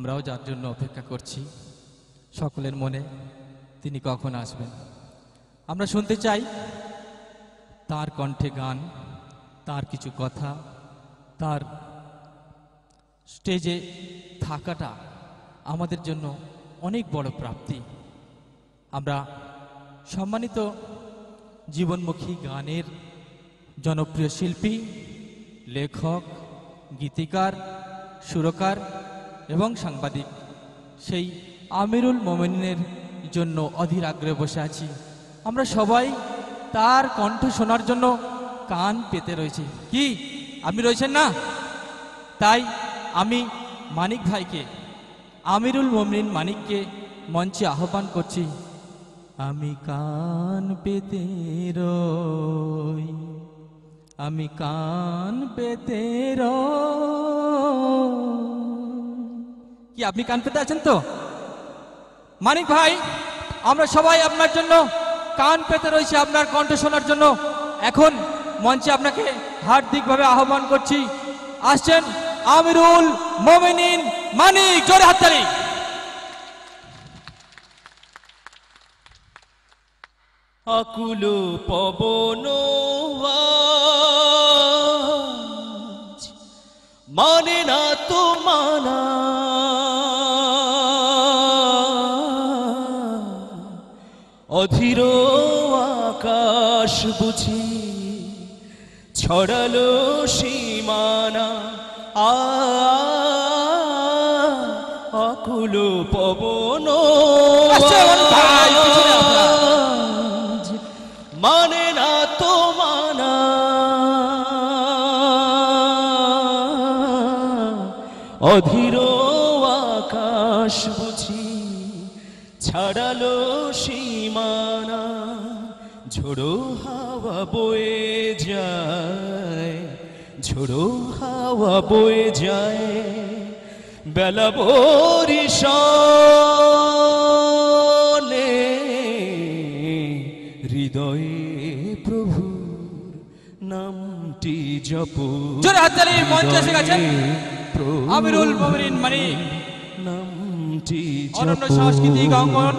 আমরাও যার জন্য অপেক্ষা করছি সকলের মনে তিনি কখন আসবেন আমরা শুনতে চাই তার কণ্ঠে গান তার কিছু কথা তার স্টেজে থাকাটা আমাদের জন্য অনেক বড় প্রাপ্তি আমরা সম্মানিত জীবনমুখী গানের জনপ্রিয় শিল্পী লেখক গীতিকার সুরকার এবং সাংবাদিক সেই আমিরুল মোমেনের জন্য অধীর আগ্রহে বসে আছি আমরা সবাই তার কণ্ঠ শোনার জন্য কান পেতে রয়েছে কি আপনি রয়েছেন না তাই আমি মানিক ভাইকে আমিরুল মোমনিন মানিককে মঞ্চে আহ্বান করছি আমি কান পেতে রই আমি কান পেতে রই কি আপনি কান পেতে আছেন তো মানিক ভাই আমরা সবাই আপনার জন্য কান পেতে রয়েছে আপনার কণ্ঠ শোনার জন্য এখন মঞ্চে আপনাকে হার্দিকভাবে আহ্বান করছি আসছেন আমিরুল মোমিনিন মানিক জোরে হাততালি আকুল পবন মানে না তো মানা অধীর আকাশ বুঝি ছড়ালো সীমানা আকুল পবন মানে না তো মানা অধীর আকাশ বুঝি ছড়ালো বয়ে যায় ঝোড়ো হাওয়া বয়ে যায় বেলা বরিশালে হৃদয়ে প্রভু নামটি জপ আবিরুল মঞ্চে মানি আমিরুল মানে নামটি অনন্য সাংস্কৃতিক অঙ্গন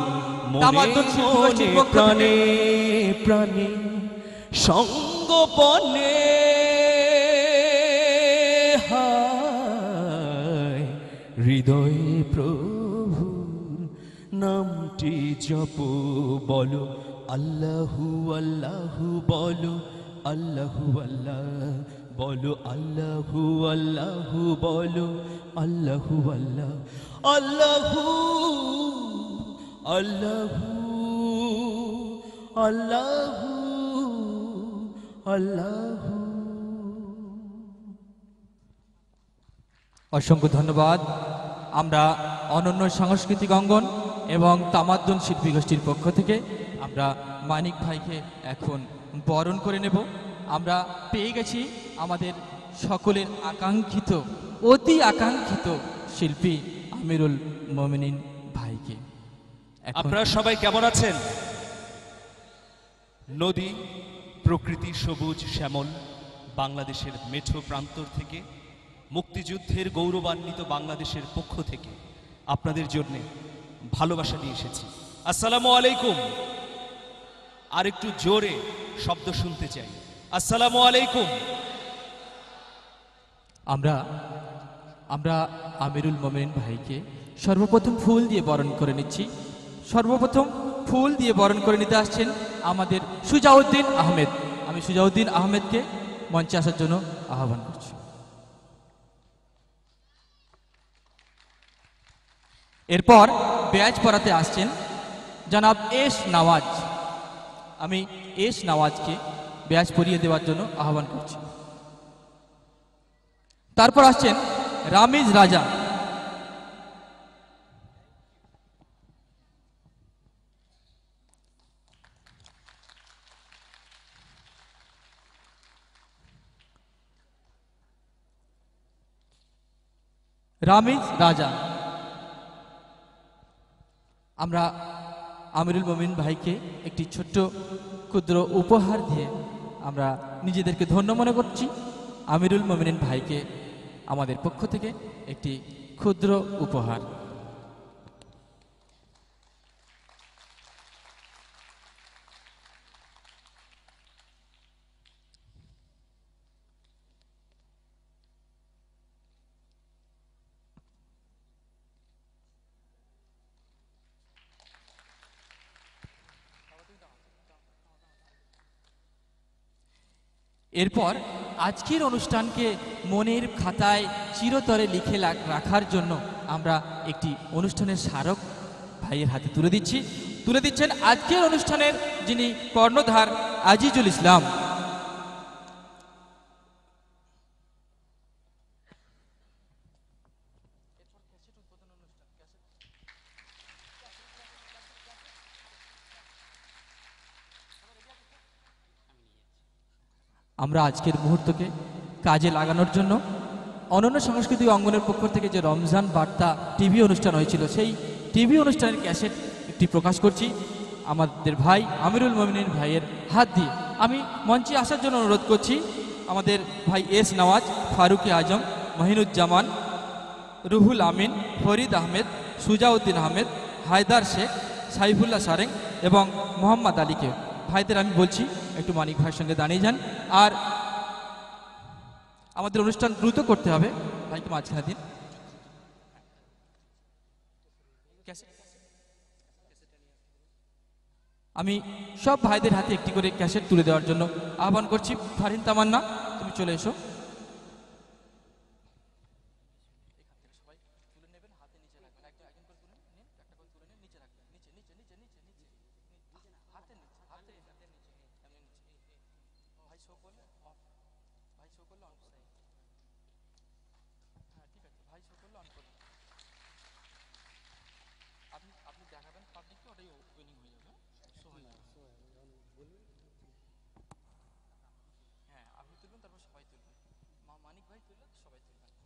প্রাণী প্রাণে সঙ্গপনে হৃদয়ে প্রভু নামটি জপ বলো আল্লাহু আল্লাহু বলো আল্লাহু আল্লাহ বলো আল্লাহু আল্লাহু বলো আল্লাহু আল্লাহ আল্লাহু আল্লাহু আল্লাহু অসংখ্য ধন্যবাদ আমরা অনন্য সাংস্কৃতিক অঙ্গন এবং তামাদ্দন শিল্পী গোষ্ঠীর পক্ষ থেকে আমরা মানিক ভাইকে এখন বরণ করে নেব আমরা পেয়ে গেছি আমাদের সকলের আকাঙ্ক্ষিত অতি আকাঙ্ক্ষিত শিল্পী আমিরুল মমিনিন ভাইকে আপনারা সবাই কেমন আছেন নদী প্রকৃতি সবুজ শ্যামল বাংলাদেশের মেঠো প্রান্তর থেকে মুক্তিযুদ্ধের গৌরবান্বিত বাংলাদেশের পক্ষ থেকে আপনাদের জন্য ভালোবাসা দিয়ে এসেছি আসসালামু আলাইকুম আর একটু জোরে শব্দ শুনতে চাই আসসালামু আলাইকুম আমরা আমরা আমিরুল মোমেন ভাইকে সর্বপ্রথম ফুল দিয়ে বরণ করে নিচ্ছি সর্বপ্রথম ফুল দিয়ে বরণ করে নিতে আসছেন আমাদের সুজাউদ্দিন আহমেদ আমি সুজাউদ্দিন আহমেদকে মঞ্চে আসার জন্য আহ্বান করছি এরপর ব্যাজ পড়াতে আসছেন জনাব এস নওয়াজ আমি এস নওয়াজকে ব্যাজ পরিয়ে দেওয়ার জন্য আহ্বান করছি তারপর আসছেন রামিজ রাজা রামিজ রাজা আমরা আমিরুল মমিন ভাইকে একটি ছোট্ট ক্ষুদ্র উপহার দিয়ে আমরা নিজেদেরকে ধন্য মনে করছি আমিরুল মমিন ভাইকে আমাদের পক্ষ থেকে একটি ক্ষুদ্র উপহার এরপর আজকের অনুষ্ঠানকে মনের খাতায় চিরতরে লিখে রাখার জন্য আমরা একটি অনুষ্ঠানের স্মারক ভাইয়ের হাতে তুলে দিচ্ছি তুলে দিচ্ছেন আজকের অনুষ্ঠানের যিনি কর্ণধার আজিজুল ইসলাম আমরা আজকের মুহূর্তকে কাজে লাগানোর জন্য অনন্য সাংস্কৃতিক অঙ্গনের পক্ষ থেকে যে রমজান বার্তা টিভি অনুষ্ঠান হয়েছিল সেই টিভি অনুষ্ঠানের ক্যাসেট একটি প্রকাশ করছি আমাদের ভাই আমিরুল মমিনের ভাইয়ের হাত দিয়ে আমি মঞ্চে আসার জন্য অনুরোধ করছি আমাদের ভাই এস নওয়াজ ফারুক আজম মহিনুজ্জামান রুহুল আমিন ফরিদ আহমেদ সুজাউদ্দিন আহমেদ হায়দার শেখ সাইফুল্লাহ সারেং এবং মোহাম্মদ আলীকে ভাইদের আমি বলছি একটু মানিক ভাইয়ের সঙ্গে দাঁড়িয়ে যান আর আমাদের অনুষ্ঠান দ্রুত করতে হবে ভাইকে মাঝখানে দিন আমি সব ভাইদের হাতে একটি করে ক্যাসেট তুলে দেওয়ার জন্য আহ্বান করছি ফারিন তামান্না তুমি চলে এসো ওপেনিং হয়ে যাবে মানে হ্যাঁ আপনি তুলবেন তারপর সবাই তুলবেন মা মানিক ভাই তুললে সবাই তুলবেন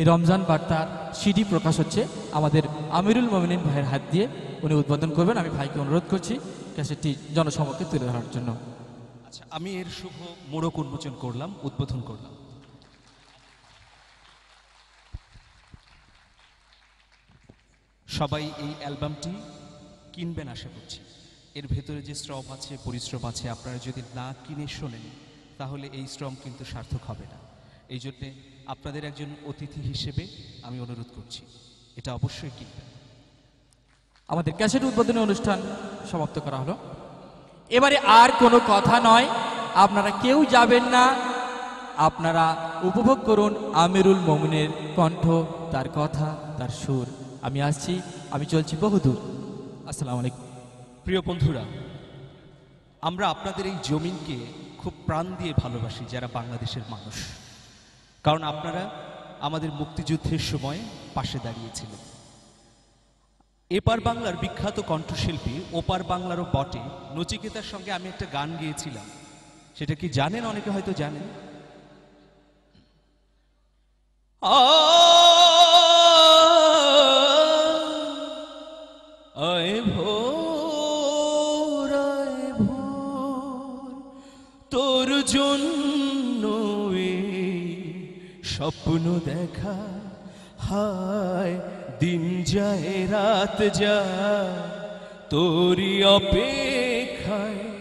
এই রমজান বার্তার সিডি প্রকাশ হচ্ছে আমাদের আমিরুল মমিনিন ভাইয়ের হাত দিয়ে উনি উদ্বোধন করবেন আমি ভাইকে অনুরোধ করছি ক্যাসেটটি জনসমক্ষে তুলে ধরার জন্য আচ্ছা আমি এর শুভ মোড়ক উন্মোচন করলাম উদ্বোধন করলাম সবাই এই অ্যালবামটি কিনবেন আশা করছি এর ভেতরে যে শ্রম আছে পরিশ্রম আছে আপনারা যদি না কিনে শোনেন তাহলে এই শ্রম কিন্তু সার্থক হবে না এই জন্যে আপনাদের একজন অতিথি হিসেবে আমি অনুরোধ করছি এটা অবশ্যই কিনবেন আমাদের ক্যাসেট উদ্বোধনী অনুষ্ঠান সমাপ্ত করা হলো এবারে আর কোনো কথা নয় আপনারা কেউ যাবেন না আপনারা উপভোগ করুন আমিরুল মমিনের কণ্ঠ তার কথা তার সুর আমি আসছি আমি চলছি বহুদূর আসসালাম আলাইকুম প্রিয় বন্ধুরা আমরা আপনাদের এই জমিনকে খুব প্রাণ দিয়ে ভালোবাসি যারা বাংলাদেশের মানুষ কারণ আপনারা আমাদের মুক্তিযুদ্ধের সময় পাশে দাঁড়িয়েছিলেন এপার বাংলার বিখ্যাত কণ্ঠশিল্পী ওপার বাংলারও বটে নচিকেতার সঙ্গে আমি একটা গান গিয়েছিলাম সেটা কি জানেন অনেকে হয়তো জানেন আ আয় ভোর আয় ভোর তোর জন্য স্বপ্ন দেখা হায় দিন যায় রাত যায় তোরই অপেক্ষায়